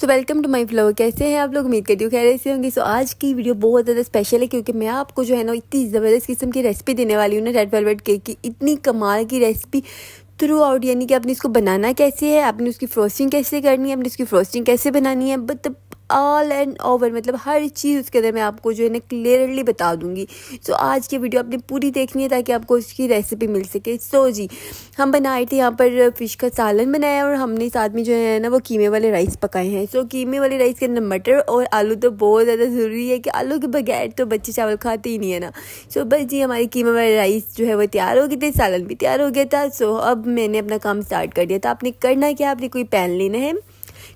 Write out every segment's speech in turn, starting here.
So welcome to my floor कैसे हैं आप लोग उम्मीद करती हूँ खैर ऐसे होंगे सो so, आज की वीडियो बहुत ज़्यादा स्पेशल है क्योंकि मैं आपको जो है ना इतनी ज़बरदस्त किस्म की रेसिपी देने वाली हूँ ना रेड वेलवेट केक की इतनी कमाल की रेसिपी थ्रू आउट यानी कि आपने इसको बनाना कैसे है आपने उसकी फ्रोस्टिंग कैसे करनी है आपने उसकी फ्रोस्टिंग कैसे बनानी है बट मतलब ऑल एंड ओवर मतलब हर चीज़ उसके अंदर मैं आपको जो है ना क्लियरली बता दूंगी सो so, आज की वीडियो आपने पूरी देखनी है ताकि आपको उसकी रेसिपी मिल सके सो so, जी हम बनाए थे यहाँ पर फ़िश का सालन बनाया और हमने साथ में जो है ना वो कीमे वाले राइस पकाए हैं सो so, कीमे वाले राइस के अंदर मटर और आलू तो बहुत ज़्यादा ज़रूरी है कि आलू के बगैर तो बच्चे चावल खाते ही नहीं है ना सो बस जी हमारी कीमे वाले राइस जो है वो तैयार हो गए थे सालन भी तैयार हो गया था सो अब मैंने अपना काम स्टार्ट कर दिया था आपने करना क्या आपने कोई पैन लेना है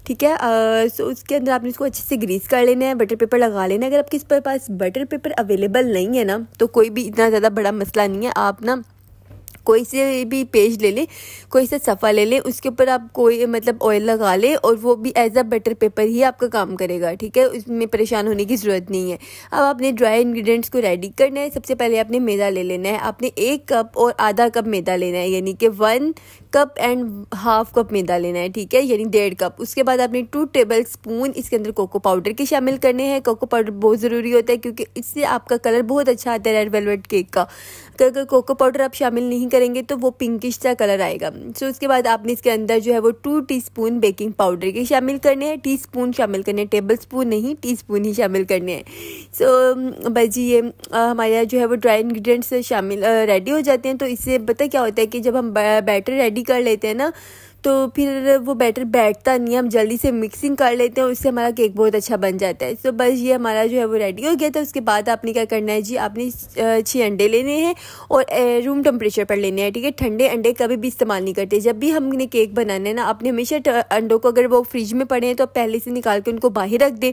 ठीक है सो उसके अंदर आपने इसको अच्छे से ग्रीस कर लेना है बटर पेपर लगा लेना है अगर आपके इस पर पास बटर पेपर अवेलेबल नहीं है ना तो कोई भी इतना ज़्यादा बड़ा मसला नहीं है आप ना कोई से भी पेज ले लें कोई से सफ़ा ले लें उसके ऊपर आप कोई मतलब ऑयल लगा लें और वो भी एज अ बटर पेपर ही आपका काम करेगा ठीक है उसमें परेशान होने की ज़रूरत नहीं है अब आपने ड्राई इंग्रेडिएंट्स को रेडी करना है सबसे पहले आपने मैदा ले लेना है आपने एक कप और आधा कप मैदा लेना है यानी कि one cup and half cup मैदा लेना है ठीक है यानी डेढ़ कप उसके बाद आपने टू टेबल स्पून इसके अंदर कोको पाउडर के शामिल करने हैं कोको पाउडर बहुत ज़रूरी होता है क्योंकि इससे आपका कलर बहुत अच्छा आता है रेड वेलवेट केक का अगर कोको पाउडर आप शामिल नहीं करेंगे तो वो पिंकिश सा कलर आएगा सो उसके बाद आपने इसके अंदर जो है वो टू टीस्पून बेकिंग पाउडर के शामिल करने हैं टी स्पून शामिल करने हैं टेबल स्पून नहीं टी स्पून ही शामिल करने हैं सो so, बस जी ये हमारे जो है वो ड्राई इन्ग्रीडियंट्स शामिल रेडी हो जाते हैं तो इससे पता क्या होता है कि जब हम बैटर रेडी कर लेते हैं ना तो फिर वो बैटर बैठता नहीं है हम जल्दी से मिक्सिंग कर लेते हैं उससे हमारा केक बहुत अच्छा बन जाता है तो बस ये हमारा जो है वो रेडी हो गया था उसके बाद आपने क्या करना है जी आपने छः अंडे लेने हैं और रूम टेम्परेचर पर लेने हैं ठीक है ठंडे अंडे कभी भी इस्तेमाल नहीं करते जब भी हमने केक बनाना है ना आपने हमेशा अंडों को अगर वो फ्रिज में पड़े हैं तो पहले से निकाल के उनको बाहर रख दें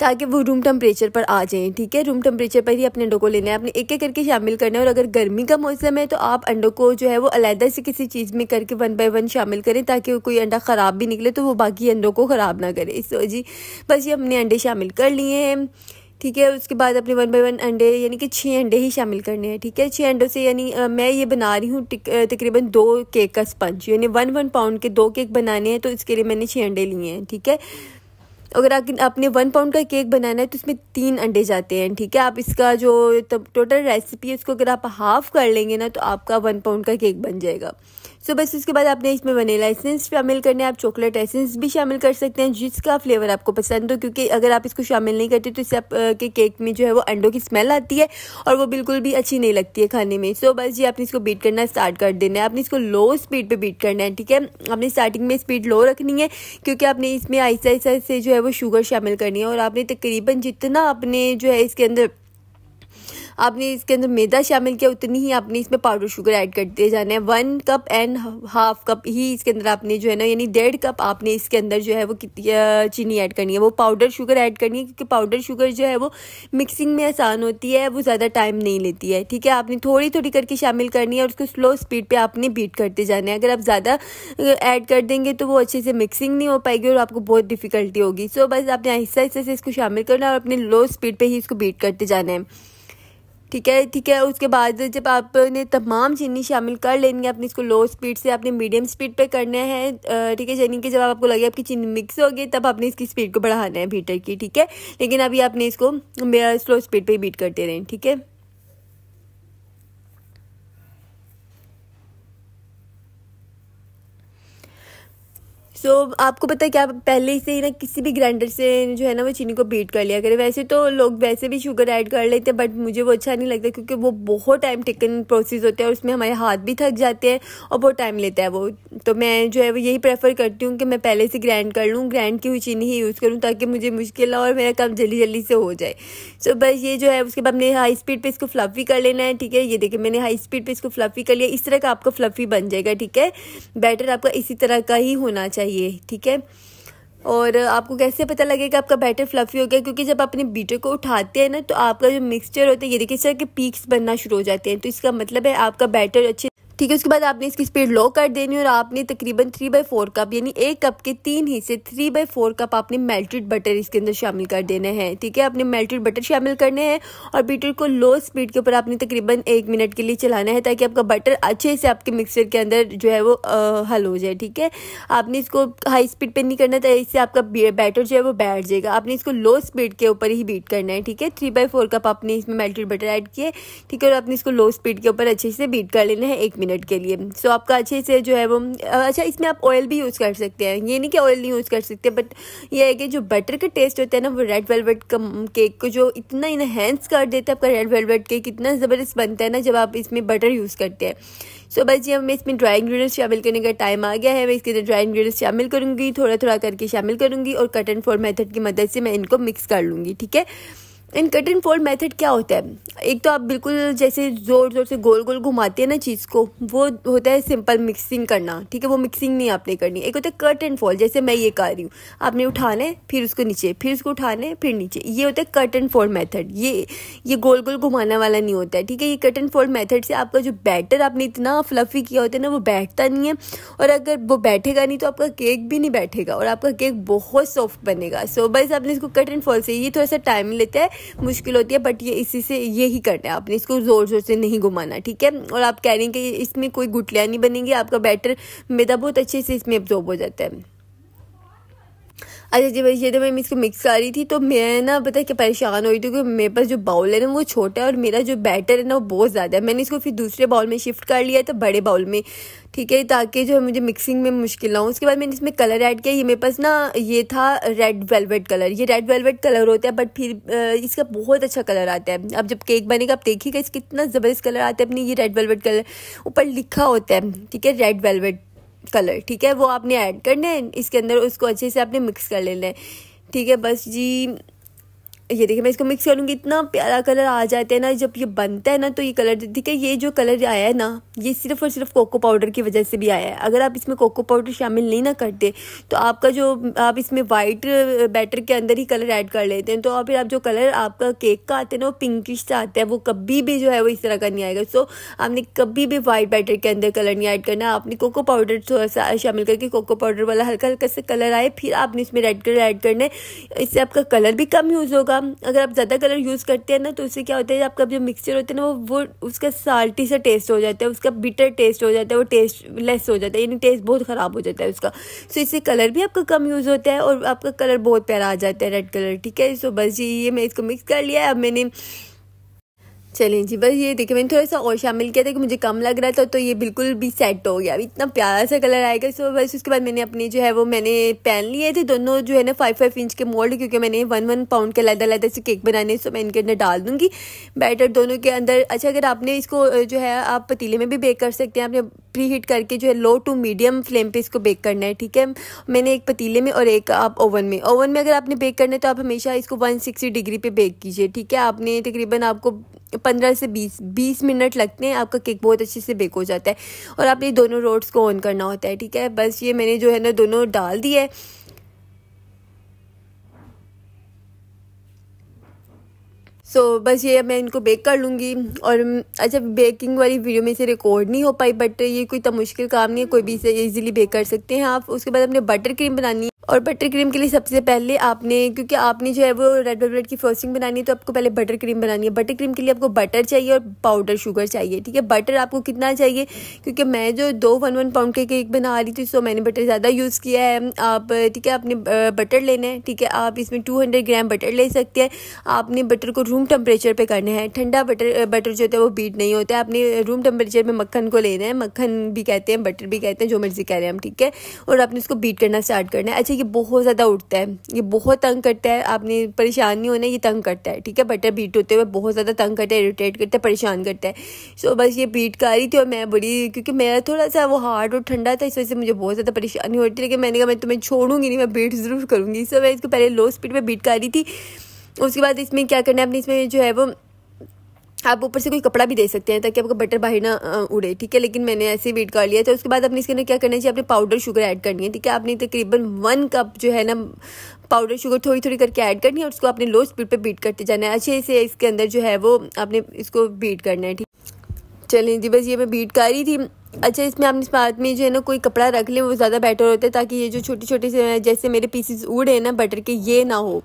ताकि वो रूम टेम्परेचर पर आ जाएँ ठीक है रूम टेम्परेचर पर ही अपने अंडों को लेना है अपने एक एक करके शामिल करना है और अगर गर्मी का मौसम है तो आप अंडों को जो है वो अलहदा से किसी चीज़ में करके वन बाय वन शामिल करें ताकि कोई अंडा ख़राब भी निकले तो वो बाकी अंडों को ख़राब ना करे सो जी बस ये हमने अंडे शामिल कर लिए हैं ठीक है उसके बाद अपने वन बाई वन अंडे यानी कि छः अंडे ही शामिल करने हैं ठीक है छः अंडों से यानी मैं ये बना रही हूँ तकरीबन दो केक का स्पंज यानी वन वन पाउंड के दो केक बनाने हैं तो इसके लिए मैंने छः अंडे लिए हैं ठीक है अगर आपने वन पाउंड का केक बनाना है तो इसमें तीन अंडे जाते हैं ठीक है आप इसका जो टोटल रेसिपी है उसको अगर आप हाफ कर लेंगे ना तो आपका वन पाउंड का केक बन जाएगा सो बस उसके बाद आपने इसमें वनीला एसेंस शामिल करने आप चॉकलेट एसेंस भी शामिल कर सकते हैं जिसका फ्लेवर आपको पसंद हो क्योंकि अगर आप इसको शामिल नहीं करते तो इससे आपके केक में जो है वो अंडों की स्मेल आती है और वो बिल्कुल भी अच्छी नहीं लगती है खाने में सो बस जी आपने इसको बीट करना स्टार्ट कर देना है आपने इसको लो स्पीड पर बीट करना है ठीक है आपने स्टार्टिंग में स्पीड लो रखनी है क्योंकि आपने इसमें आहिस्ता आहिस्ता से जो है वो शुगर शामिल करनी है और आपने तकरीबन जितना आपने जो है इसके अंदर आपने इसके अंदर मैदा शामिल किया उतनी ही आपने इसमें पाउडर शुगर ऐड करते जाना है one cup and half cup ही इसके अंदर आपने जो है ना यानी डेढ़ कप आपने इसके अंदर जो है वो चीनी ऐड करनी है वो पाउडर शुगर ऐड करनी है क्योंकि पाउडर शुगर जो है वो मिक्सिंग में आसान होती है वो ज़्यादा टाइम नहीं लेती है ठीक है आपने थोड़ी थोड़ी करके शामिल करनी है और उसको स्लो स्पीड पर आपने बीट करते जाना है अगर आप ज़्यादा ऐड कर देंगे तो वो अच्छे से मिक्सिंग नहीं हो पाएगी और आपको बहुत डिफिकल्टी होगी सो बस आपने आहिस्ता आहिस्ता से इसको शामिल करना है और अपने लो स्पीड पर ही इसको बीट करते जाना है ठीक है ठीक है उसके बाद जब आपने तमाम चीनी शामिल कर लेनी है आपने इसको लो स्पीड से आपने मीडियम स्पीड पे करना है ठीक है यानी कि जब आपको लगे आपकी चीनी मिक्स हो गई तब आपने इसकी स्पीड को बढ़ाना है बीटर की ठीक है लेकिन अभी आपने इसको स्लो स्पीड पे बीट करते रहें ठीक है सो so, आपको पता है क्या पहले से ही ना किसी भी ग्राइंडर से जो है ना वो चीनी को बीट कर लिया करें वैसे तो लोग वैसे भी शुगर ऐड कर लेते हैं बट मुझे वो अच्छा नहीं लगता क्योंकि वो बहुत टाइम टेकन प्रोसेस होता है और उसमें हमारे हाथ भी थक जाते हैं और बहुत टाइम लेता है वो तो मैं जो है वो यही प्रेफर करती हूँ कि मैं पहले से ग्राइंड कर लूँ ग्राइंड की हुई चीनी ही यूज़ करूँ ताकि मुझे मुश्किल ना और मेरा काम जल्दी जल्दी से हो जाए सो so, बस ये जो है उसके बाद हमने हाई स्पीड पर इसको फ्लफ़ी कर लेना है ठीक है ये देखिए मैंने हाई स्पीड पर इसको फ्लफ़ी कर लिया इस तरह का आपका फ्लफ़ी बन जाएगा ठीक है बैटर आपका इसी तरह का ही होना चाहिए चाहिए ठीक है और आपको कैसे पता लगेगा आपका बैटर फ्लफ़ी हो गया क्योंकि जब आप अपने बीटर को उठाते हैं ना तो आपका जो मिक्सचर होता है ये देखिए सर के पीक्स बनना शुरू हो जाते हैं तो इसका मतलब है आपका बैटर अच्छे ठीक है उसके बाद आपने इसकी स्पीड लो कर देनी है और आपने तकरीबन थ्री बाई फोर कप यानी एक कप के तीन हिस्से थ्री बाई फोर कप आपने मेल्टेड बटर इसके अंदर शामिल कर देने हैं ठीक है आपने मेल्टेड बटर शामिल करने हैं और बीटर को लो स्पीड के ऊपर आपने तकरीबन एक मिनट के लिए चलाना है ताकि आपका बटर अच्छे से आपके मिक्सर के अंदर जो है वो आ, हल हो जाए ठीक है आपने इसको हाई स्पीड पर नहीं करना था इससे आपका बैटर जो है वो बैठ जाएगा आपने इसको लो स्पीड के ऊपर ही बीट करना है ठीक है थ्री बाई फोर कप आपने इसमें मेल्टेड बटर ऐड किए ठीक है और आपने इसको लो स्पीड के ऊपर अच्छे से बीट कर लेना है एक मिनट मिनट के लिए सो so, आपका अच्छे से जो है वो अच्छा इसमें आप ऑयल भी यूज़ कर सकते हैं ये नहीं कि ऑयल नहीं यूज़ कर सकते बट ये है कि जो बटर का टेस्ट होता है ना वो रेड वेलवेट केक को जो इतना इनहेंस कर देता है आपका रेड वेलवेट केक इतना ज़बरदस्त बनता है ना जब आप इसमें बटर यूज़ करते हैं सो so, बस जी हमें इसमें ड्राई इंग्रीडियंट्स शामिल करने का टाइम आ गया है मैं इसके अंदर ड्राई इंग्रीडियंट्स शामिल करूँगी थोड़ा थोड़ा करके शामिल करूँगी और कट एंड फोर मेथड की मदद से मैं इनको मिक्स कर लूँगी ठीक है and cut and fold method क्या होता है एक तो आप बिल्कुल जैसे ज़ोर ज़ोर से गोल गोल घुमाते हैं ना चीज़ को वो होता है सिंपल मिक्सिंग करना ठीक है वो मिक्सिंग नहीं आपने करनी एक होता है कट एंड फोल्ड जैसे मैं ये कर रही हूँ आपने उठाना है फिर उसको नीचे फिर उसको उठाना है फिर नीचे ये होता है कट एंड फोल्ड मैथड ये ये गोल गोल घुमाना वाला नहीं होता है ठीक है ये कट एंड फोल्ड मैथड से आपका जो बैटर आपने इतना फ्लफी किया होता है ना वो बैठता नहीं है और अगर वो बैठेगा नहीं तो आपका केक भी नहीं बैठेगा और आपका केक बहुत सॉफ्ट बनेगा सो बस आपने इसको कट एंड फोल्ड से ये थोड़ा सा टाइम लेता है मुश्किल होती है बट ये इसी से ये ही करना है आपने इसको ज़ोर ज़ोर से नहीं घुमाना ठीक है और आप कह रहे हैं कि इसमें कोई गुटलियाँ नहीं बनेंगी आपका बैटर मैदा बहुत अच्छे से इसमें एब्जॉर्ब हो जाता है अच्छा जी ये तो मैं इसको मिक्स कर रही थी तो मैं ना पता क्या परेशान हो रही थी क्योंकि मेरे पास जो बाउल है ना वो छोटा है और मेरा जो बैटर है ना वो बहुत ज़्यादा है मैंने इसको फिर दूसरे बाउल में शिफ्ट कर लिया था बड़े बाउल में ठीक है ताकि जो है मुझे मिक्सिंग में मुश्किल ना हो उसके बाद मैंने इसमें कलर ऐड किया ये मेरे पास ना ये था रेड वेलवेट कलर ये रेड वेलवेट कलर होता है बट फिर इसका बहुत अच्छा कलर आता है अब जब केक बनेगा आप देखिएगा इसका कितना ज़बरदस्त कलर आता है अपनी ये रेड वेलवेट कलर ऊपर लिखा होता है ठीक है रेड वेलवेट कलर ठीक है वो आपने ऐड करना है इसके अंदर उसको अच्छे से आपने मिक्स कर लेना है ठीक है बस जी ये देखिए मैं इसको मिक्स करूँगी इतना प्यारा कलर आ जाता है ना जब ये बनता है ना तो ये कलर ठीक है ये जो कलर आया है ना ये सिर्फ और सिर्फ कोको पाउडर की वजह से भी आया है अगर आप इसमें कोको पाउडर शामिल नहीं ना करते तो आपका जो आप इसमें वाइट बैटर के अंदर ही कलर ऐड कर लेते हैं तो फिर आप जो कलर आपका केक का आता है ना वो पिंकिश से आता है वो कभी भी जो है वो इस तरह का नहीं आएगा सो आपने कभी भी वाइट बैटर के अंदर कलर नहीं ऐड करना आपने कोको पाउडर थोड़ा सा शामिल करके कोको पाउडर वाला हल्का हल्का सा कलर आए फिर आपने इसमें रेड कलर ऐड करना है इससे आपका कलर भी कम यूज़ होगा आपका अगर आप ज़्यादा कलर यूज़ करते हैं ना तो उससे क्या होता है आपका जो मिक्सचर होता है ना वो वो उसका साल्टी सा टेस्ट हो जाता है उसका बिटर टेस्ट हो जाता है वो टेस्ट लेस हो जाता है यानी टेस्ट बहुत ख़राब हो जाता है उसका सो इससे कलर भी आपका कम यूज़ होता है और आपका कलर बहुत प्यारा आ जाता है रेड कलर ठीक है सो बस जी ये मैं इसको मिक्स कर लिया अब मैंने चलें जी बस ये देखिए मैंने थोड़ा सा और शामिल किया था कि मुझे कम लग रहा था तो ये बिल्कुल भी सेट हो गया अभी इतना प्यारा सा कलर आएगा सो बस उसके बाद मैंने अपने जो है वो मैंने पेन लिए थे दोनों जो है ना फाइव फाइव इंच के मोल्ड क्योंकि मैंने वन वन पाउंड के अलहदा अलहदा से केक बनाने सो मैं इनके अंदर डाल दूँगी बैटर दोनों के अंदर अच्छा अगर आपने इसको जो है आप पतीले में भी बेक कर सकते हैं आपने प्री हीट करके जो है लो टू मीडियम फ्लेम पर इसको बेक करना है ठीक है मैंने एक पतीले में और एक आप ओवन में ओवन में अगर आपने बेक करना है तो आप हमेशा इसको वन डिग्री पर बेक कीजिए ठीक है आपने तकरीबन आपको पंद्रह से बीस बीस मिनट लगते हैं आपका केक बहुत अच्छे से बेक हो जाता है और आप ये दोनों रोड्स को ऑन करना होता है ठीक है बस ये मैंने जो है ना दोनों डाल दिया है सो so, बस ये मैं इनको बेक कर लूँगी और अच्छा बेकिंग वाली वीडियो में से रिकॉर्ड नहीं हो पाई बट ये कोई इतना तो मुश्किल काम नहीं है कोई भी इसे इजीली बेक कर सकते हैं आप उसके बाद अपने बटर क्रीम बनानी है और बटर क्रीम के लिए सबसे पहले आपने क्योंकि आपने जो है वो रेड वेलवेट की फ्रोसिंग बनानी है तो आपको पहले बटर क्रीम बनानी है बटर क्रीम के लिए आपको बटर चाहिए और पाउडर शुगर चाहिए ठीक है बटर आपको कितना चाहिए क्योंकि मैं जो दो वन वन पाउंड के केक बना रही थी सो मैंने बटर ज़्यादा यूज़ किया है आप ठीक है आपने बटर लेना है ठीक है आप इसमें टू ग्राम बटर ले सकते हैं आपने बटर को रूम टेम्परेचर पे करने हैं ठंडा बटर बटर जो होता है वो बीट नहीं होता है अपने रूम टेम्परेचर में मक्खन को लेना है मक्खन भी कहते हैं बटर भी कहते हैं जो मर्जी कह रहे हैं हम ठीक है और आपने उसको बीट करना स्टार्ट करना है अच्छा ये बहुत ज़्यादा उठता है ये बहुत तंग करता है आपने परेशान नहीं होना ये तंग करता है ठीक है बटर बीट होते हुए बहुत ज़्यादा तंग करता है इरीटेट करता है परेशान करता है सो बस ये बीट कर रही थी और मैं बड़ी क्योंकि मेरा थोड़ा सा वो हार्ड और ठंडा था इस वजह से मुझे बहुत ज़्यादा परेशानी हो रही थी लेकिन मैंने कहा मैं तुम्हें छोड़ूंगी नहीं मैं बीट ज़रूर करूँगी सो मैं इसको पहले लो स्पीड में बीट कर रही थी उसके बाद इसमें क्या करना है अपने इसमें जो है वो आप ऊपर से कोई कपड़ा भी दे सकते हैं ताकि आपका बटर बाहर ना उड़े ठीक है लेकिन मैंने ऐसे वेट कर लिया था उसके बाद आपने इसके अंदर क्या करना चाहिए आपने पाउडर शुगर ऐड करनी है ठीक है आपने तकरीबन वन कप जो है ना पाउडर शुगर थोड़ी थोड़ी करके ऐड करनी है और उसको आपने लो स्पीड पर बीट करते जाना है अच्छे से इसके अंदर जो है वो आपने इसको बीट करना है ठीक चलें जी बस ये मैं बीट कर रही थी अच्छा इसमें आपने बात में जो है ना कोई कपड़ा रख लें वो ज़्यादा बेटर होता है ताकि ये जो छोटे छोटे से जैसे मेरे पीसेस उड़े हैं ना बटर के ये ना हो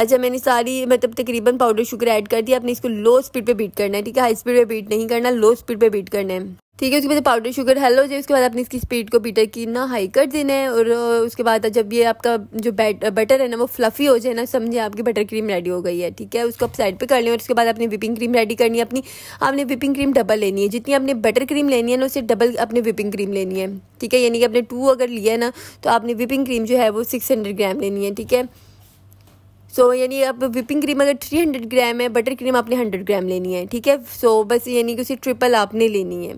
अच्छा मैंने सारी मतलब तकरीबन पाउडर शुगर ऐड कर दिया आपने इसको लो स्पीड पे बीट करना है ठीक है हाई स्पीड पे बीट नहीं करना लो स्पीड पे बीट करना है ठीक है उसके बाद पाउडर शुगर हल हो जाए उसके बाद आपने इसकी स्पीड को बीटर की ना हाई कर देना है और उसके बाद जब ये आपका जो बैट बटर है ना वो फ्लफी हो जाए ना समझे आपकी बटर क्रीम रेडी हो गई है ठीक है उसको आप साइड पे कर लें और उसके बाद आपने विपिंग क्रीम रेडी करनी है अपनी आपने विपिंग क्रीम डबल लेनी है जितनी आपने बटर क्रीम लेनी है ना उसे डबल अपने विपिंग क्रीम लेनी है ठीक है यानी कि आपने टू अगर लिया है ना तो आपने विपिंग क्रीम जो है वो सिक्स ग्राम लेनी है ठीक है सो so, यानी अब विपिंग क्रीम अगर थ्री हंड्रेड ग्राम है बटर क्रीम आपने हंड्रेड ग्राम लेनी है ठीक है सो so, बस यानी कि उसे ट्रिपल आपने लेनी है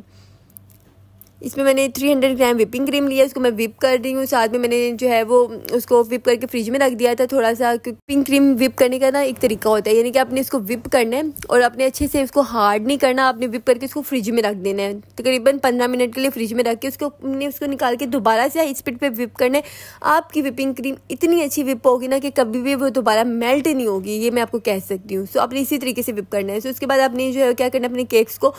इसमें मैंने 300 ग्राम विपिंग क्रीम लिया इसको मैं विप कर रही हूँ साथ में मैंने जो है वो उसको विप करके फ्रिज में रख दिया था थोड़ा सा विपिंग क्रीम विप करने का ना एक तरीका होता है यानी कि आपने इसको विप करना है और आपने अच्छे से इसको हार्ड नहीं करना आपने विप करके उसको फ्रिज में रख देना है तकरीबन पंद्रह मिनट के लिए फ्रिज में रख के उसको अपने उसको निकाल के दोबारा से हाई स्पीड पर विप करना है आपकी विपिंग क्रीम इतनी अच्छी विप होगी ना कि कभी भी वो दोबारा मेल्ट नहीं होगी ये मैं आपको कह सकती हूँ सो आपने इसी तरीके से विप करना है सो उसके बाद आपने जो है क्या करना है अपने केक्स को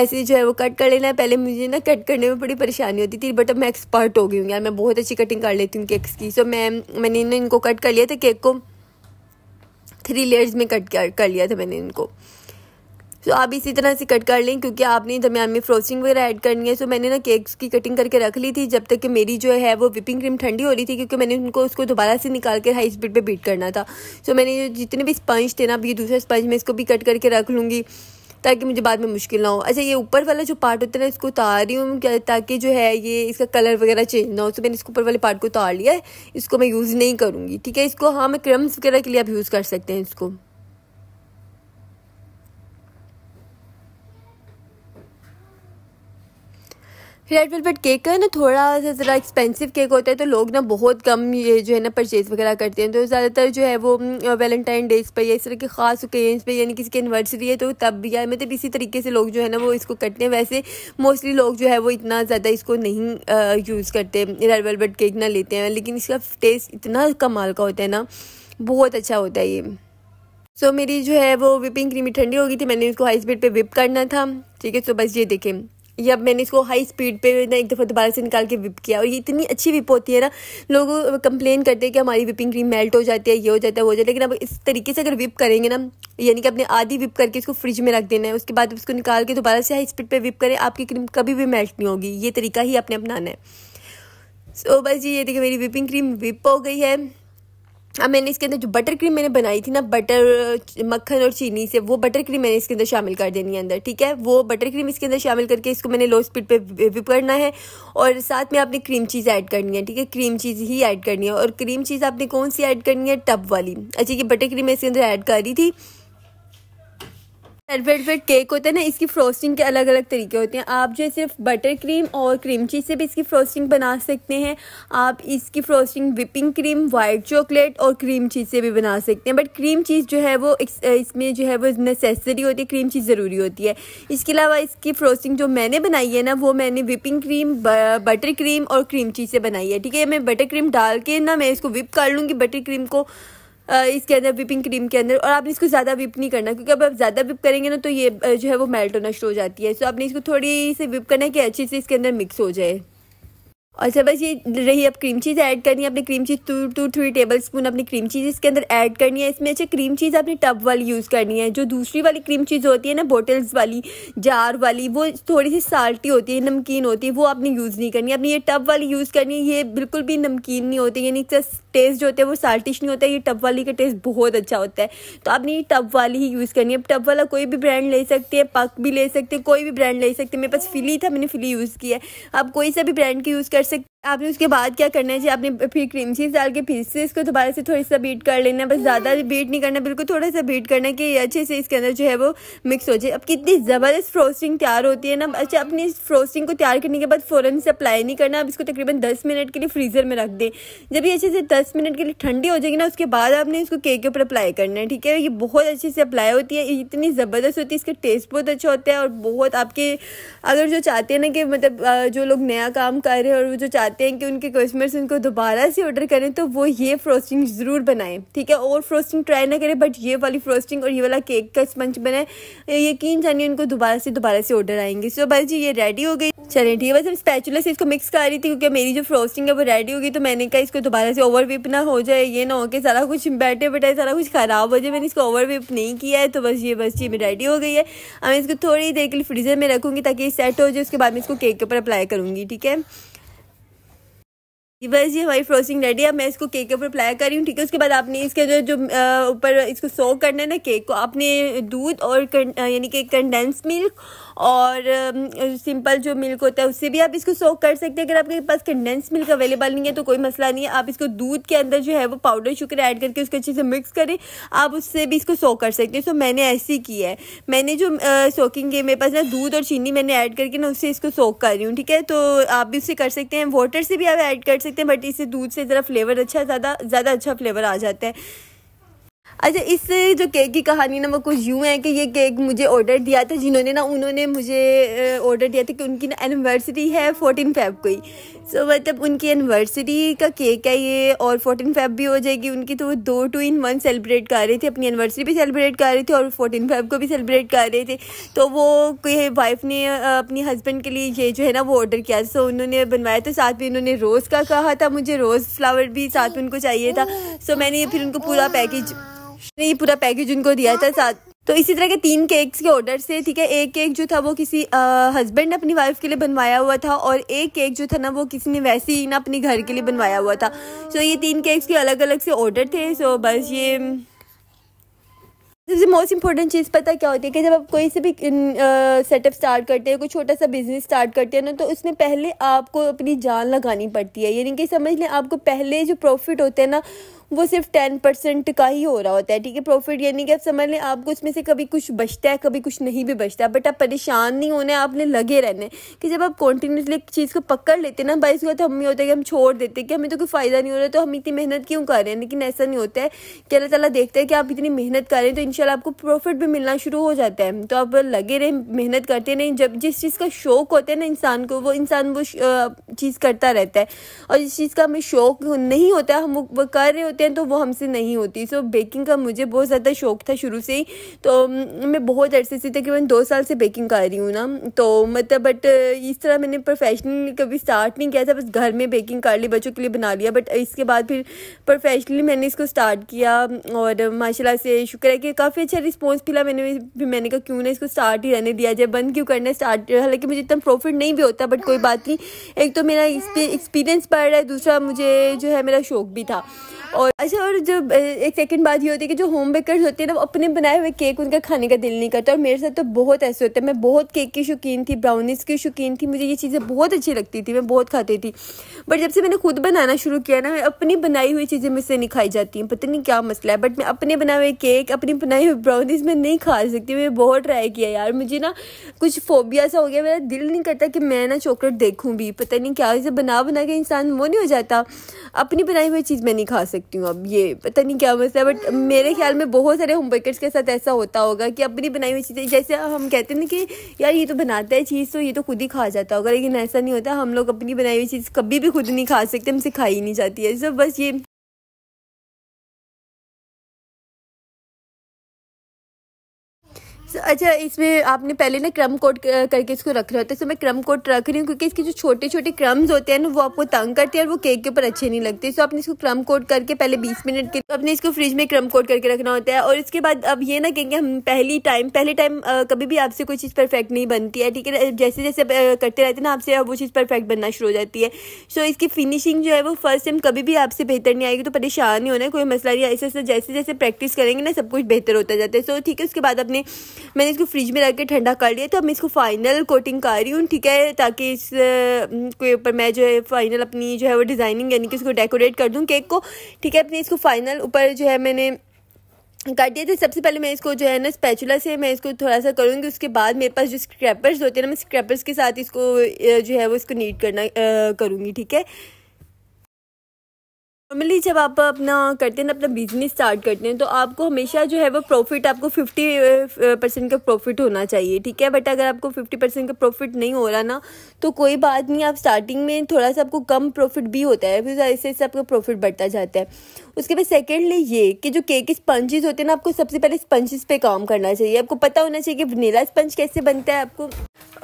ऐसे जो है वो कट कर लेना है पहले मुझे ना कट करने बनाने में बड़ी परेशानी होती थी बट अब मैं एक्सपर्ट हो गई हूँ यार मैं बहुत अच्छी कटिंग कर लेती हूँ केक्स की सो मैं मैंने इनको कट कर लिया था केक को थ्री लेयर्स में कट कर लिया था मैंने इनको सो आप इसी तरह से कट कर लें क्योंकि आपने दरमियान में फ्रोसिंग वगैरह ऐड करनी है सो मैंने ना केक्स की कटिंग करके रख ली थी जब तक कि मेरी जो है वो विपिंग क्रीम ठंडी हो रही थी क्योंकि मैंने उनको उसको दोबारा से निकाल कर हाई स्पीड पे बीट करना था सो मैंने जितने भी स्पंज थे ना अभी दूसरे स्पंज में इसको भी कट करके रख लूँगी ताकि मुझे बाद में मुश्किल ना हो अच्छा ये ऊपर वाला जो पार्ट होता है ना इसको उतार रही हूँ ताकि जो है ये इसका कलर वगैरह चेंज ना हो तो मैंने इसको ऊपर वाले पार्ट को उतार लिया है इसको मैं यूज़ नहीं करूँगी ठीक है इसको हाँ मैं क्रम्स वगैरह के लिए आप यूज़ कर सकते हैं इसको रेड वेलवेट केक का ना थोड़ा सा ज़रा एक्सपेंसिव केक होता है तो लोग ना बहुत कम ये जो है ना परचेज़ वगैरह करते हैं तो ज़्यादातर जो है वो वैलेंटाइन डेज पर या इस तरह के ख़ास ओकेजन पे यानी किसी की एनिवर्सरी है तो तब या मतलब तो इसी तरीके से लोग जो है ना वो इसको कटते हैं वैसे मोस्टली लोग जो है वो इतना ज़्यादा इसको नहीं यूज़ करते रेड वेलवेट केक ना लेते हैं लेकिन इसका टेस्ट इतना कमाल का होता है ना बहुत अच्छा होता है ये सो so, मेरी जो है वो विपिंग क्रीमी ठंडी हो गई थी मैंने इसको हाई स्पीड पे विप करना था ठीक है सो बस ये देखें जब मैंने इसको हाई स्पीड पे ना एक दफ़ा दोबारा से निकाल के विप किया और ये इतनी अच्छी विप होती है ना लोग कंप्लेन करते हैं कि हमारी विपिंग क्रीम मेल्ट हो जाती है ये हो जाता है वो हो जाता है लेकिन अब इस तरीके से अगर विप करेंगे ना यानी कि अपने आधी विप करके इसको फ्रिज में रख देना है उसके बाद उसको निकाल के दोबारा से हाई स्पीड पर विप करें आपकी क्रीम कभी भी मेल्ट नहीं होगी ये तरीका ही आपने अपनाना है सो so, बस जी ये देखिए मेरी विपिंग क्रीम विप हो गई है अब मैंने इसके अंदर जो बटर क्रीम मैंने बनाई थी ना बटर मक्खन और चीनी से वो बटर क्रीम मैंने इसके अंदर शामिल कर देनी है अंदर ठीक है वो बटर क्रीम इसके अंदर शामिल करके इसको मैंने लो स्पीड पे विप करना है और साथ में आपने क्रीम चीज़ ऐड करनी है ठीक है क्रीम चीज़ ही ऐड करनी है और क्रीम चीज़ आपने कौन सी ऐड करनी है टब वाली अच्छा ये बटर क्रीम मैं इसके अंदर ऐड कर रही थी वेलवेट केक होता है ना इसकी फ्रोस्टिंग के अलग अलग तरीके होते हैं आप जो है सिर्फ बटर क्रीम और क्रीम चीज़ से भी इसकी फ्रोस्टिंग बना सकते हैं आप इसकी frosting whipping cream white chocolate और क्रीम चीज़ से भी बना सकते हैं बट क्रीम चीज़ जो है वो इसमें जो है वो नेसेसरी होती है क्रीम चीज़ ज़रूरी होती है इसके अलावा इसकी फ्रोस्टिंग जो मैंने बनाई है ना वो मैंने विपिंग क्रीम बटर क्रीम और क्रीम चीज़ से बनाई है ठीक है मैं बटर क्रीम डाल के ना मैं इसको विप कर लूँगी बटर क्रीम को इसके अंदर विपिंग क्रीम के अंदर और आपने इसको ज़्यादा विप नहीं करना क्योंकि अब आप ज़्यादा विप करेंगे ना तो ये जो है वो मेल्ट होना शुरू हो जाती है सो आपने इसको थोड़ी सी विप करना है कि अच्छे से इसके अंदर मिक्स हो जाए और सब बस ये रही अब क्रीम चीज़ ऐड करनी है अपनी cream cheese two two three tablespoon अपनी क्रीम चीज़ इसके अंदर ऐड करनी है इसमें अच्छा क्रीम चीज़ आपने टब वाली यूज़ करनी है जो दूसरी वाली क्रीम चीज़ होती है ना बोटल्स वाली जार वाली वो थोड़ी सी साल्टी होती है नमकीन होती है वो आपने यूज़ नहीं करनी है अपनी ये टब वाली यूज़ करनी है ये बिल्कुल भी नमकीन नहीं होती यानी इसका टेस्ट जो होता है वो साल्टिश नहीं होता है ये टब वाली का टेस्ट बहुत अच्छा होता है तो आपने ये टब वाली ही यूज़ करनी है टब वाला कोई भी ब्रांड ले सकते हैं पक भी ले सकते हैं कोई भी ब्रांड ले सकते हैं मेरे पास फिली था मैंने फिली यूज़ किया है आप कोई सा भी ब्रांड की यूज़ कर basic आपने उसके बाद क्या करना है जी आपने फिर क्रीम चीज़ डाल के फिर से इसको दोबारा से थोड़ा सा बीट कर लेना है बस हम्म। ज़्यादा बीट नहीं करना बिल्कुल थोड़ा सा बीट करना कि अच्छे से इसके अंदर जो है वो मिक्स हो जाए अब कितनी ज़बरदस्त फ्रोस्टिंग तैयार होती है ना अच्छा अपनी इस फ्रोस्टिंग को तैयार करने के बाद फ़ौरन से अप्लाई नहीं करना आप इसको तकरीबन दस मिनट के लिए फ्रीज़र में रख दें जब ये अच्छे से दस मिनट के लिए ठंडी हो जाएगी ना उसके बाद आपने इसको केक के ऊपर अप्लाई करना है ठीक है ये बहुत अच्छे से अप्लाई होती है इतनी ज़बरदस्त होती है इसका टेस्ट बहुत अच्छा होता है और बहुत आपके अगर जो चाहते हैं ना कि मतलब जो लोग नया काम कर रहे हैं और वो जो चाहते चाहते हैं कि उनके कस्टमर्स उनको दोबारा से ऑर्डर करें तो वो ये फ्रोस्टिंग ज़रूर बनाएं ठीक है और फ्रोस्टिंग ट्राई ना करें बट ये वाली फ्रोस्टिंग और ये वाला केक का स्पंच बनाएं यकीन जानिए उनको दोबारा से दोबारा से ऑर्डर आएंगे सो भाई जी ये रेडी हो गई चले ठीक है बस हम स्पैचुला से इसको मिक्स कर रही थी क्योंकि मेरी जो फ्रोस्टिंग है वो रेडी होगी तो मैंने कहा इसको दोबारा से ओवर विप ना हो जाए ये ना हो कि सारा कुछ बैठे बैठे सारा कुछ ख़राब हो जाए मैंने इसको ओवर विप नहीं किया है तो बस ये बस ये रेडी हो गई है अब इसको थोड़ी देर के लिए फ्रीज़र में रखूँगी ताकि सेट हो जाए उसके बाद में इसको केक के ऊपर अप्लाई करूँगी ठीक है बस ये हमारी फ्रोसिंग रेडी है मैं इसको केक के ऊपर अप्लाई कर रही हूँ ठीक है उसके बाद आपने इसके जो जो ऊपर इसको सो करना है ना केक को आपने दूध और यानी कि कंडेंस मिल्क और सिंपल जो मिल्क होता है उससे भी आप इसको सोक कर सकते हैं अगर आपके पास कंडेंस मिल्क अवेलेबल नहीं है तो कोई मसला नहीं है आप इसको दूध के अंदर जो है वो पाउडर शुगर ऐड करके उसको अच्छे से मिक्स करें आप उससे भी इसको सोक कर सकते हैं सो मैंने ऐसी की है मैंने जो सोकिंग है मेरे पास ना दूध और चीनी मैंने ऐड करके ना उससे इसको सोक कर रही हूँ ठीक है तो आप भी उससे कर सकते हैं वाटर से भी आप ऐड कर सकते हैं बट इससे दूध से ज़रा फ्लेवर अच्छा ज़्यादा ज़्यादा अच्छा फ्लेवर आ जाता है अच्छा इस जो केक की कहानी ना वो कुछ यूँ है कि ये केक मुझे ऑर्डर दिया था जिन्होंने ना उन्होंने मुझे ऑर्डर दिया था कि उनकी ना एनिवर्सरी है फोर्टीन फेब को ही सो so, मतलब उनकी एनिवर्सरी का केक है ये और फोर्टीन फेब भी हो जाएगी उनकी तो वो दो टू इन वन सेलिब्रेट कर रहे थे अपनी एनिवर्सरी भी सेलिब्रेट कर रहे थे और फोर्टीन फेब को भी सेलिब्रेट कर रहे थे तो वो कोई वाइफ ने अपनी हस्बैंड के लिए ये जो है ना वो ऑर्डर किया सो so, उन्होंने बनवाया था साथ में इन्होंने रोज़ का कहा था मुझे रोज़ फ्लावर भी साथ में उनको चाहिए था सो so, मैंने फिर उनको पूरा पैकेज ये पूरा पैकेज उनको दिया था साथ तो इसी तरह के तीन केक्स के ऑर्डर से ठीक है एक केक जो था वो किसी हस्बैंड ने अपनी वाइफ के लिए बनवाया हुआ था और एक केक जो था ना वो किसी ने वैसे ही ना अपने घर के लिए बनवाया हुआ था सो ये तीन केक्स के अलग अलग से ऑर्डर थे सो बस ये सबसे मोस्ट इंपॉर्टेंट चीज़ पता क्या होती है कि जब आप कोई से भी सेटअप स्टार्ट करते हैं कोई छोटा सा बिजनेस स्टार्ट करते हैं ना तो उसमें पहले आपको अपनी जान लगानी पड़ती है यानी कि समझ लें आपको पहले जो प्रॉफिट होते हैं ना वो सिर्फ टेन परसेंट का ही हो रहा होता है ठीक है प्रॉफिट यानी कि आप समझ लें आपको उसमें से कभी कुछ बचता है कभी कुछ नहीं भी बचता बट आप परेशान नहीं होना है आपने लगे रहना है कि जब आप कॉन्टिन्यूसली एक चीज़ को पकड़ लेते हैं ना बाईस हुआ तो हमें होता है कि हम छोड़ देते हैं कि हमें तो कोई फ़ायदा नहीं हो रहा तो हम इतनी मेहनत क्यों कर रहे हैं लेकिन ऐसा नहीं होता है कि अल्लाह तला देखता है कि आप इतनी मेहनत कर रहे हैं तो इनशाला आपको प्रॉफिट भी मिलना शुरू हो जाता है तो आप लगे रहें मेहनत करते नहीं जब जिस चीज़ का शौक होता है ना इंसान को वो इंसान वो चीज़ करता रहता है और जिस चीज़ का हमें शौक नहीं होता हम वो कर रहे होते होते हैं तो वो हमसे नहीं होती सो बेकिंग का मुझे बहुत ज़्यादा शौक था शुरू से ही तो मैं बहुत अरसे से तकरीबन दो साल से बेकिंग कर रही हूँ ना तो मतलब बट इस तरह मैंने प्रोफेशनली कभी स्टार्ट नहीं किया था बस घर में बेकिंग कर ली बच्चों के लिए बना लिया बट इसके बाद फिर प्रोफेशनली मैंने इसको स्टार्ट किया और माशाला से शुक्र है कि काफ़ी अच्छा रिस्पॉन्स मिला मैंने भी मैंने कहा क्यों ना इसको स्टार्ट ही रहने दिया जाए बंद क्यों करना स्टार्ट हालांकि मुझे इतना प्रॉफिट नहीं भी होता बट कोई बात नहीं एक तो मेरा एक्सपीरियंस बढ़ रहा है दूसरा मुझे जो है मेरा शौक भी था और और अच्छा और जब एक सेकंड बात ये होती है कि जो होम बेकर्स होते हैं ना वो अपने बनाए हुए केक उनका खाने का दिल नहीं करता और मेरे साथ तो बहुत ऐसे होते हैं मैं बहुत केक की शौकीन थी ब्राउनीज़ की शौकीन थी मुझे ये चीज़ें बहुत अच्छी लगती थी मैं बहुत खाती थी बट जब से मैंने खुद बनाना शुरू किया ना मैं अपनी बनाई हुई चीज़ें मुझसे नहीं खाई जाती हैं पता नहीं क्या मसला है बट मैं अपने बनाए हुए केक अपनी बनाई हुई ब्राउनीज़ में नहीं खा सकती मैंने बहुत ट्राई किया यार मुझे ना कुछ फोबिया सा हो गया मेरा दिल नहीं करता कि मैं ना चॉकलेट देखूँ भी पता नहीं क्या इसे बना बना के इंसान वो नहीं हो जाता अपनी बनाई हुई चीज़ मैं नहीं खा सकती हूँ अब ये पता नहीं क्या मसला बट मेरे ख्याल में बहुत सारे होम बेकर्स के साथ ऐसा होता होगा कि अपनी बनाई हुई चीज़ें जैसे हम कहते हैं ना कि यार ये तो बनाता है चीज़ तो ये तो खुद ही खा जाता होगा लेकिन ऐसा नहीं होता हम लोग अपनी बनाई हुई चीज़ कभी भी खुद नहीं खा सकते हमसे खाई नहीं जाती है सब बस ये सो so, अच्छा इसमें आपने पहले ना क्रम कोट करके इसको रख रहे होते हैं सो मैं क्रम कोट रख रही हूँ क्योंकि इसके जो छोटे छोटे क्रम्स होते हैं ना वो आपको तंग करते हैं और वो केक के ऊपर अच्छे नहीं लगते सो आपने इसको क्रम कोट करके पहले बीस मिनट के तो अपने इसको फ्रिज में क्रम कोट करके रखना होता है और इसके बाद अब ये ना कहेंगे हम पहली टाइम पहले टाइम कभी भी आपसे कोई चीज़ परफेक्ट नहीं बनती है ठीक है जैसे जैसे करते रहते ना आपसे वो चीज़ परफेक्ट बनना शुरू हो जाती है सो इसकी फिनिशिंग जो है वो फर्स्ट टाइम कभी भी आपसे बेहतर नहीं आएगी तो परेशान नहीं होना कोई मसला नहीं ऐसे ऐसे जैसे जैसे प्रैक्टिस करेंगे ना सब कुछ बेहतर होता जाता है सो ठीक है उसके बाद अपने मैंने इसको फ्रिज में रख के ठंडा कर लिया तो अब मैं इसको फाइनल कोटिंग कर रही हूँ ठीक है ताकि इस के ऊपर मैं जो है फाइनल अपनी जो है वो डिज़ाइनिंग यानी कि इसको डेकोरेट कर दूँ केक को ठीक है अपने इसको फाइनल ऊपर जो है मैंने काट दिया था सबसे पहले मैं इसको जो है ना स्पैचुला से मैं इसको थोड़ा सा करूँगी उसके बाद मेरे पास जो स्क्रैपर्स होते हैं ना मैं स्क्रैपर्स के साथ इसको जो है वो इसको नीट करना करूँगी ठीक है नॉर्मली जब आप अपना करते हैं ना अपना बिजनेस स्टार्ट करते हैं तो आपको हमेशा जो है वो प्रॉफिट आपको 50 परसेंट का प्रॉफिट होना चाहिए ठीक है बट अगर आपको 50 परसेंट का प्रॉफिट नहीं हो रहा ना तो कोई बात नहीं आप स्टार्टिंग में थोड़ा सा आपको कम प्रॉफिट भी होता है फिर ऐसे ऐसे आपका प्रॉफिट बढ़ता जाता है उसके बाद सेकेंडली ये कि जो केक स्पंजेस होते हैं ना आपको सबसे पहले स्पंजेस पे काम करना चाहिए आपको पता होना चाहिए कि वनीला स्पंज कैसे बनता है आपको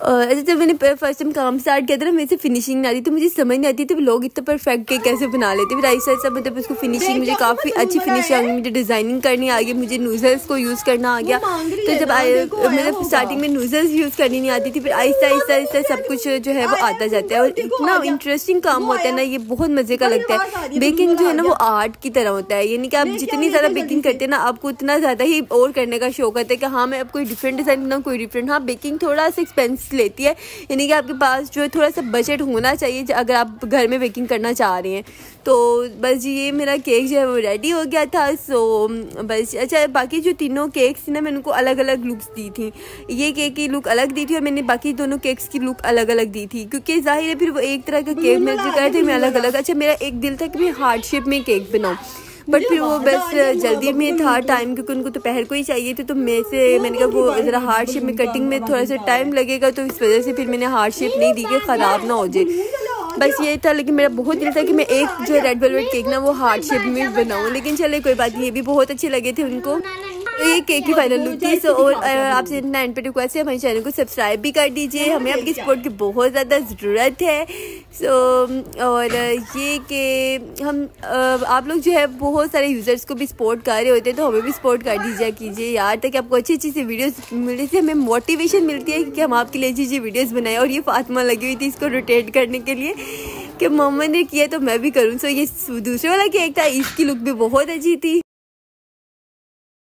ऐसे जब मैंने फर्स्ट टाइम काम स्टार्ट किया था ना मेरे से फिनिशिंग नहीं आती तो मुझे समझ नहीं आती थी लोग इतना परफेक्ट के कैसे बना लेते फिर ऐसा ऐसा मतलब उसको फिनिशिंग मुझे काफ़ी अच्छी फिनिशिंग आ गई मुझे डिज़ाइनिंग करनी आ गई मुझे नूजल्स को यूज़ करना आ गया तो जब मतलब स्टार्टिंग में नूजल्स यूज़ करनी नहीं आती थी फिर आहिस्ता आहिस्ता आहिस्ता सब कुछ जो है वो आता तो जाता है और इतना इंटरेस्टिंग काम होता है ना ये बहुत मज़े का लगता है बेकिंग जो है ना वो आर्ट की तरह होता है यानी कि आप जितनी ज़्यादा बेकिंग करते हैं ना आपको उतना ज़्यादा ही और करने का शौक होता है कि हाँ मैं अब कोई डिफरेंट डिज़ाइन बनाऊँ कोई डिफरेंट हाँ बेकिंग थोड़ा सा एक्सपेंसिव टिप्स लेती है यानी कि आपके पास जो है थोड़ा सा बजट होना चाहिए अगर आप घर में बेकिंग करना चाह रहे हैं तो बस जी ये मेरा केक जो है वो रेडी हो गया था सो बस अच्छा बाकी जो तीनों केक्स थी ना मैंने उनको अलग अलग लुक्स दी थी ये केक की लुक अलग दी थी और मैंने बाकी दोनों केक्स की लुक अलग अलग दी थी क्योंकि जाहिर है फिर वो एक तरह का केक मैं जो कहे थे मैं अलग अलग अच्छा मेरा एक दिल था कि मैं हार्ट शेप में केक बनाऊँ बट फिर वो बस जल्दी तो में था टाइम क्योंकि उनको दोपहर तो को ही चाहिए थी तो मैं से मैंने कहा वो ज़रा हार्ड शेप में कटिंग में थोड़ा सा टाइम लगेगा तो इस वजह से फिर मैंने हार्ड शेप नहीं दी कि ख़राब ना हो जाए बस ये था लेकिन मेरा बहुत दिल था कि मैं एक जो रेड वेलवेट केक ना वो हार्ड शेप में बनाऊँ लेकिन चले कोई बात नहीं ये भी बहुत अच्छे लगे थे उनको ये केक ही फाइनल लुक थी सो और आपसे इतना एंड पे रिक्वेस्ट है हमारे चैनल को सब्सक्राइब भी कर दीजिए हमें आपकी सपोर्ट की बहुत ज़्यादा ज़रूरत है सो और ये कि हम आप लोग जो है बहुत सारे यूज़र्स को भी सपोर्ट कर रहे होते हैं तो हमें भी सपोर्ट कर दीजिए कीजिए यार ताकि आपको अच्छी अच्छी सी वीडियोस मिलने से हमें मोटिवेशन मिलती है कि हम आपके लिए अच्छी अच्छी वीडियोस बनाएं और ये फातमा लगी हुई थी इसको रोटेट करने के लिए कि मम्मा ने किया तो मैं भी करूँ सो ये दूसरे वाला केक था इसकी लुक भी बहुत अच्छी थी